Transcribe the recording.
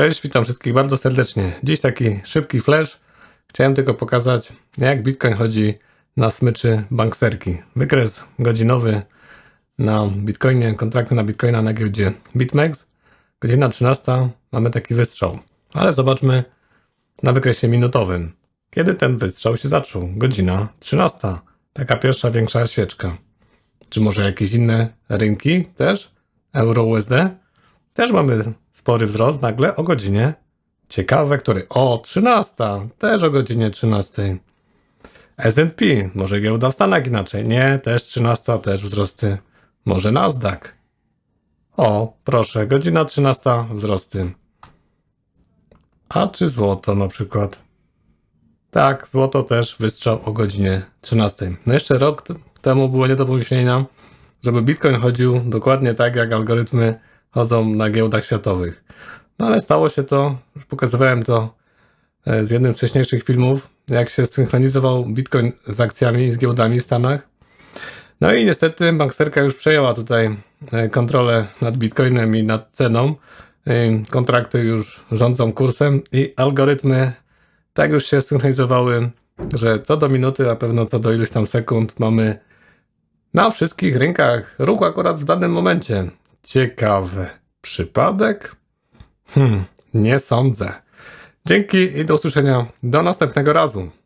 Cześć, witam wszystkich bardzo serdecznie. Dziś taki szybki flash. Chciałem tylko pokazać, jak Bitcoin chodzi na smyczy banksterki. Wykres godzinowy na Bitcoinie, kontrakty na Bitcoina na giełdzie BitMEX. Godzina 13, mamy taki wystrzał. Ale zobaczmy na wykresie minutowym. Kiedy ten wystrzał się zaczął? Godzina 13. Taka pierwsza większa świeczka. Czy może jakieś inne rynki też? Euro USD? Też mamy spory wzrost nagle o godzinie. Ciekawe, który? O, 13. Też o godzinie 13. S&P, może giełda w Stanach inaczej. Nie, też 13, też wzrosty. Może Nasdaq. O, proszę, godzina 13, wzrosty. A czy złoto na przykład? Tak, złoto też wystrzał o godzinie 13. No jeszcze rok temu było nie do pomyślenia, żeby Bitcoin chodził dokładnie tak, jak algorytmy chodzą na giełdach światowych. No ale stało się to, już pokazywałem to e, z jednym z wcześniejszych filmów, jak się synchronizował Bitcoin z akcjami, z giełdami w Stanach. No i niestety banksterka już przejęła tutaj e, kontrolę nad Bitcoinem i nad ceną. E, kontrakty już rządzą kursem i algorytmy tak już się synchronizowały, że co do minuty, na pewno co do iluś tam sekund mamy na wszystkich rynkach ruch akurat w danym momencie. Ciekawy przypadek? Hmm, nie sądzę. Dzięki i do usłyszenia do następnego razu.